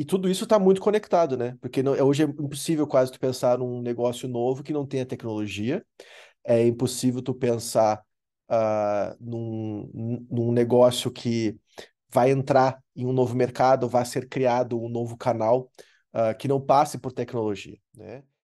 E tudo isso está muito conectado, né? Porque não, é, hoje é impossível quase tu pensar num negócio novo que não tenha tecnologia. É impossível tu pensar uh, num, num negócio que vai entrar em um novo mercado, vai ser criado um novo canal uh, que não passe por tecnologia, né?